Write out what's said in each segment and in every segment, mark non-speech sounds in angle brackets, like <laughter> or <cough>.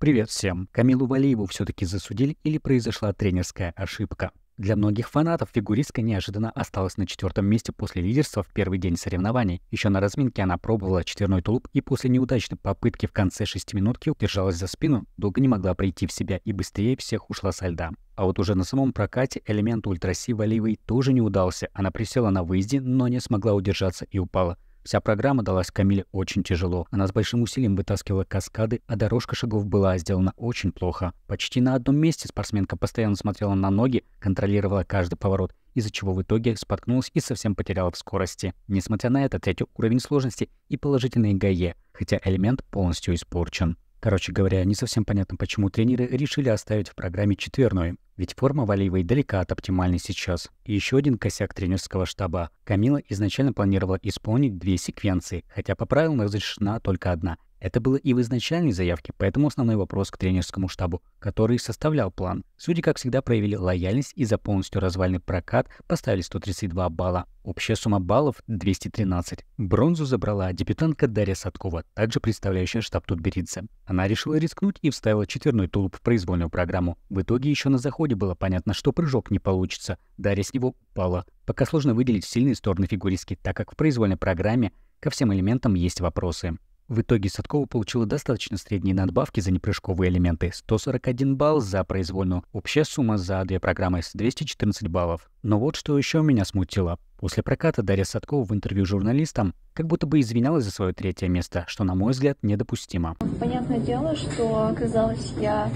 Привет всем! Камилу Валиеву все-таки засудили или произошла тренерская ошибка? Для многих фанатов фигуристка неожиданно осталась на четвертом месте после лидерства в первый день соревнований. Еще на разминке она пробовала четверной тулуп и после неудачной попытки в конце шестиминутки удержалась за спину, долго не могла прийти в себя и быстрее всех ушла со льда. А вот уже на самом прокате элемент ультраси Валиевой тоже не удался. Она присела на выезде, но не смогла удержаться и упала. Вся программа далась Камиле очень тяжело. Она с большим усилием вытаскивала каскады, а дорожка шагов была сделана очень плохо. Почти на одном месте спортсменка постоянно смотрела на ноги, контролировала каждый поворот, из-за чего в итоге споткнулась и совсем потеряла в скорости. Несмотря на это, третий уровень сложности и положительные ГЕ, хотя элемент полностью испорчен. Короче говоря, не совсем понятно, почему тренеры решили оставить в программе четверную. Ведь форма Валиевой далека от оптимальной сейчас. И еще один косяк тренерского штаба. Камила изначально планировала исполнить две секвенции, хотя по правилам разрешена только одна. Это было и в изначальной заявке, поэтому основной вопрос к тренерскому штабу, который составлял план. Судьи, как всегда, проявили лояльность и за полностью развальный прокат поставили 132 балла. Общая сумма баллов — 213. Бронзу забрала дебютантка Дарья Садкова, также представляющая штаб Тутберидзе. Она решила рискнуть и вставила четверной тулуп в произвольную программу. В итоге еще на заходе было понятно, что прыжок не получится. Дарья с него упала. Пока сложно выделить сильные стороны фигуристки, так как в произвольной программе ко всем элементам есть вопросы. В итоге Садкова получила достаточно средние надбавки за непрыжковые элементы – 141 балл за произвольную, общая сумма за две программы с 214 баллов. Но вот что еще меня смутило. После проката Дарья Садкова в интервью журналистам как будто бы извинялась за свое третье место, что, на мой взгляд, недопустимо. Понятное дело, что оказалась я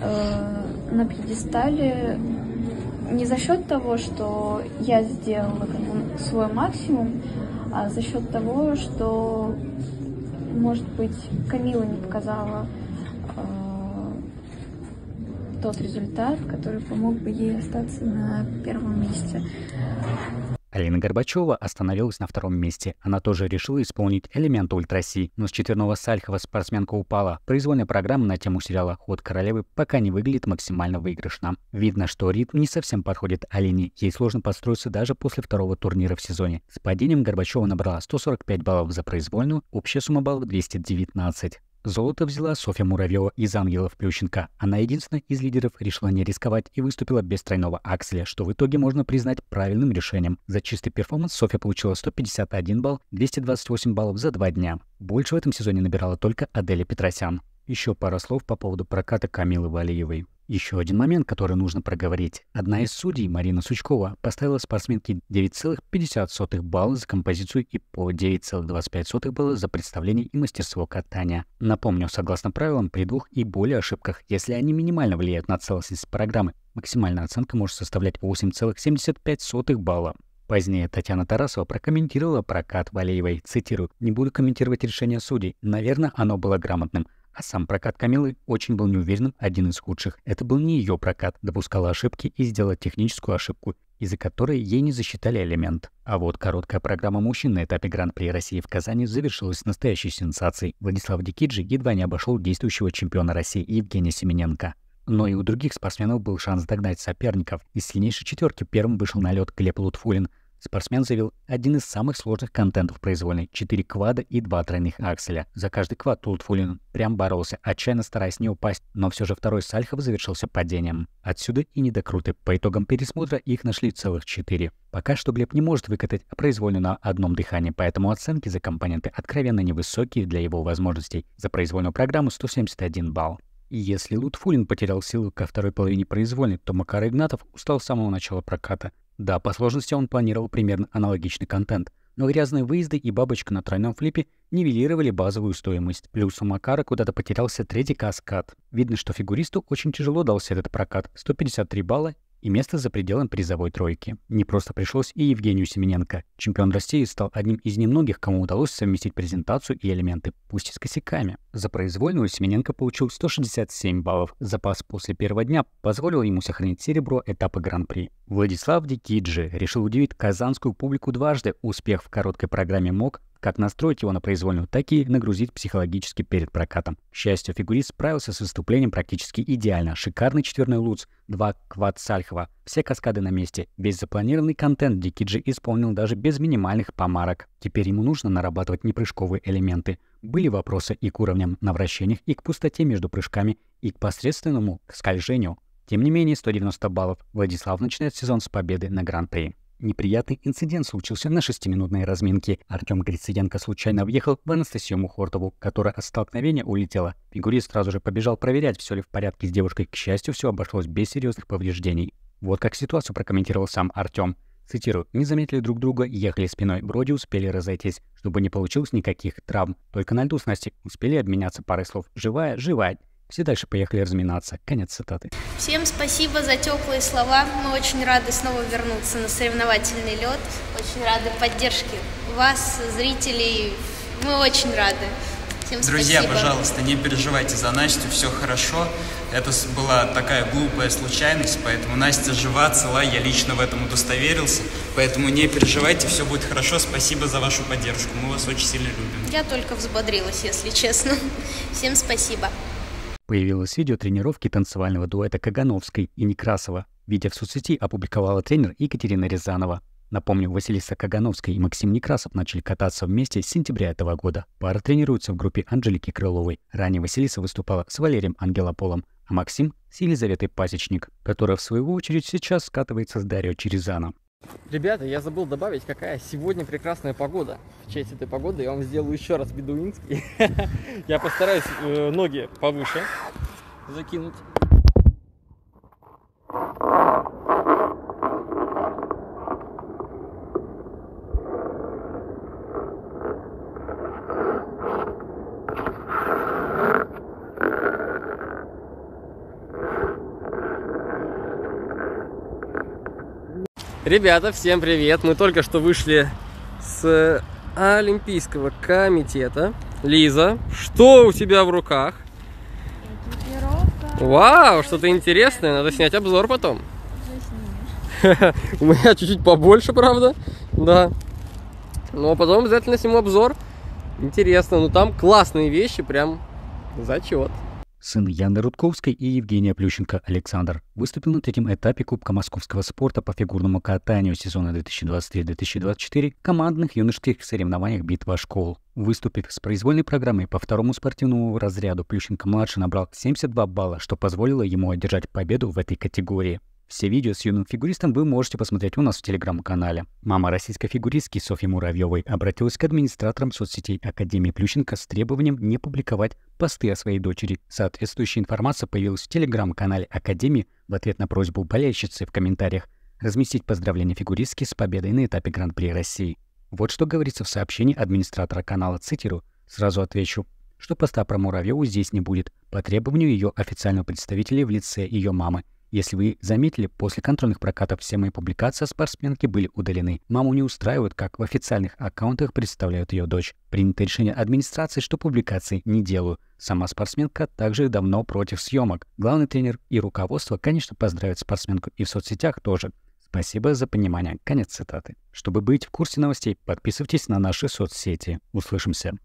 э, на пьедестале не за счет того, что я сделала как бы, свой максимум, а за счет того, что может быть, Камила не показала э, тот результат, который помог бы ей остаться на первом месте. Алина Горбачева остановилась на втором месте. Она тоже решила исполнить элемент ультраси, но с четверного Сальхова спортсменка упала. Произвольная программа на тему сериала «Ход королевы» пока не выглядит максимально выигрышно. Видно, что ритм не совсем подходит Алине. Ей сложно подстроиться даже после второго турнира в сезоне. С падением Горбачева набрала 145 баллов за произвольную, общая сумма баллов 219. Золото взяла Софья Муравьева из «Ангелов Плющенко». Она единственная из лидеров решила не рисковать и выступила без тройного акселя, что в итоге можно признать правильным решением. За чистый перформанс Софья получила 151 балл, 228 баллов за два дня. Больше в этом сезоне набирала только Аделя Петросян. Еще пара слов по поводу проката Камилы Валиевой. Еще один момент, который нужно проговорить. Одна из судей, Марина Сучкова, поставила спортсменке 9,50 балла за композицию и по 9,25 балла за представление и мастерство катания. Напомню, согласно правилам, при двух и более ошибках, если они минимально влияют на целостность программы, максимальная оценка может составлять 8,75 балла. Позднее Татьяна Тарасова прокомментировала прокат Валеевой, цитирую, «Не буду комментировать решение судей. Наверное, оно было грамотным. А сам прокат Камилы очень был неуверенным, один из худших. Это был не ее прокат, допускала ошибки и сделала техническую ошибку, из-за которой ей не засчитали элемент. А вот короткая программа мужчин на этапе Гран-при России в Казани завершилась настоящей сенсацией. Владислав Дикиджи едва не обошел действующего чемпиона России Евгения Семененко. Но и у других спортсменов был шанс догнать соперников. Из сильнейшей четверки первым вышел на лед Глеб Лутфулин, Спортсмен заявил один из самых сложных контентов произвольной — 4 квада и 2 тройных акселя. За каждый квад Тултфулин прям боролся, отчаянно стараясь не упасть, но все же второй Сальхов завершился падением. Отсюда и недокруты. По итогам пересмотра их нашли целых 4. Пока что Глеб не может выкатать произвольную на одном дыхании, поэтому оценки за компоненты откровенно невысокие для его возможностей. За произвольную программу 171 балл. И если Лутфулин потерял силы ко второй половине произвольной, то Макар Игнатов устал с самого начала проката. Да, по сложности он планировал примерно аналогичный контент, но грязные выезды и бабочка на тройном флипе нивелировали базовую стоимость. Плюс у Макара куда-то потерялся третий каскад. Видно, что фигуристу очень тяжело дался этот прокат. 153 балла и место за пределами призовой тройки. Не просто пришлось и Евгению Семененко. Чемпион России стал одним из немногих, кому удалось совместить презентацию и элементы, пусть и с косяками. За произвольную Семененко получил 167 баллов. Запас после первого дня позволил ему сохранить серебро этапа Гран-при. Владислав Дикиджи решил удивить казанскую публику дважды. Успех в короткой программе МОК как настроить его на произвольную, так и нагрузить психологически перед прокатом. К счастью, фигурист справился с выступлением практически идеально. Шикарный четверной луц, два квад сальхова, все каскады на месте. Весь запланированный контент Дикиджи исполнил даже без минимальных помарок. Теперь ему нужно нарабатывать непрыжковые элементы. Были вопросы и к уровням на вращениях, и к пустоте между прыжками, и к посредственному к скольжению. Тем не менее, 190 баллов. Владислав начинает сезон с победы на Гран-при. Неприятный инцидент случился на шестиминутной разминке. Артем Грицыенко случайно въехал в Анастасию Мухортову, которая от столкновения улетела. Фигурист сразу же побежал проверять, все ли в порядке с девушкой. К счастью, все обошлось без серьезных повреждений. Вот как ситуацию прокомментировал сам Артем. Цитирую, «Не заметили друг друга, ехали спиной, вроде успели разойтись, чтобы не получилось никаких травм. Только на льду с Настей успели обменяться парой слов. Живая, живая. Все дальше поехали разминаться. Конец цитаты. Всем спасибо за теплые слова. Мы очень рады снова вернуться на соревновательный лед. Очень рады поддержке вас, зрителей. Мы очень рады. Всем Друзья, спасибо. пожалуйста, не переживайте за Настю, все хорошо. Это была такая глупая случайность, поэтому Настя жива, цела, я лично в этом удостоверился. Поэтому не переживайте, все будет хорошо. Спасибо за вашу поддержку, мы вас очень сильно любим. Я только взбодрилась, если честно. Всем спасибо. Появилось видео тренировки танцевального дуэта Кагановской и Некрасова. Видео в соцсети опубликовала тренер Екатерина Рязанова. Напомню, Василиса Кагановская и Максим Некрасов начали кататься вместе с сентября этого года. Пара тренируется в группе Анжелики Крыловой. Ранее Василиса выступала с Валерием Ангелополом, а Максим с Елизаветой Пасечник, которая в свою очередь сейчас скатывается с Дарио Черезана. Ребята, я забыл добавить, какая сегодня прекрасная погода. В честь этой погоды я вам сделаю еще раз бедуинский. <laughs> Я постараюсь э, ноги повыше закинуть. Ребята, всем привет! Мы только что вышли с Олимпийского комитета. Лиза, что у тебя в руках? Вау, что-то интересное, надо снять обзор потом. <laughs> У меня чуть-чуть побольше, правда, да. Но ну, а потом обязательно сниму обзор. Интересно, ну там классные вещи, прям зачет. Сын Яны Рудковской и Евгения Плющенко Александр выступил на третьем этапе Кубка Московского спорта по фигурному катанию сезона 2023-2024 командных юношеских соревнованиях «Битва школ». Выступив с произвольной программой по второму спортивному разряду, Плющенко-младший набрал 72 балла, что позволило ему одержать победу в этой категории. Все видео с юным фигуристом вы можете посмотреть у нас в телеграм-канале. Мама российской фигуристки Софьи Муравьевой обратилась к администраторам соцсетей Академии Плющенко с требованием не публиковать посты о своей дочери. Соответствующая информация появилась в телеграм-канале Академии в ответ на просьбу болельщицы в комментариях разместить поздравления фигуристки с победой на этапе Гран-при России. Вот что говорится в сообщении администратора канала, цитирую, сразу отвечу, что поста про Муравьеву здесь не будет, по требованию ее официального представителя в лице ее мамы – если вы заметили, после контрольных прокатов все мои публикации о спортсменке были удалены. Маму не устраивают, как в официальных аккаунтах представляют ее дочь. Принято решение администрации, что публикации не делаю. Сама спортсменка также давно против съемок. Главный тренер и руководство, конечно, поздравят спортсменку и в соцсетях тоже. Спасибо за понимание. Конец цитаты. Чтобы быть в курсе новостей, подписывайтесь на наши соцсети. Услышимся.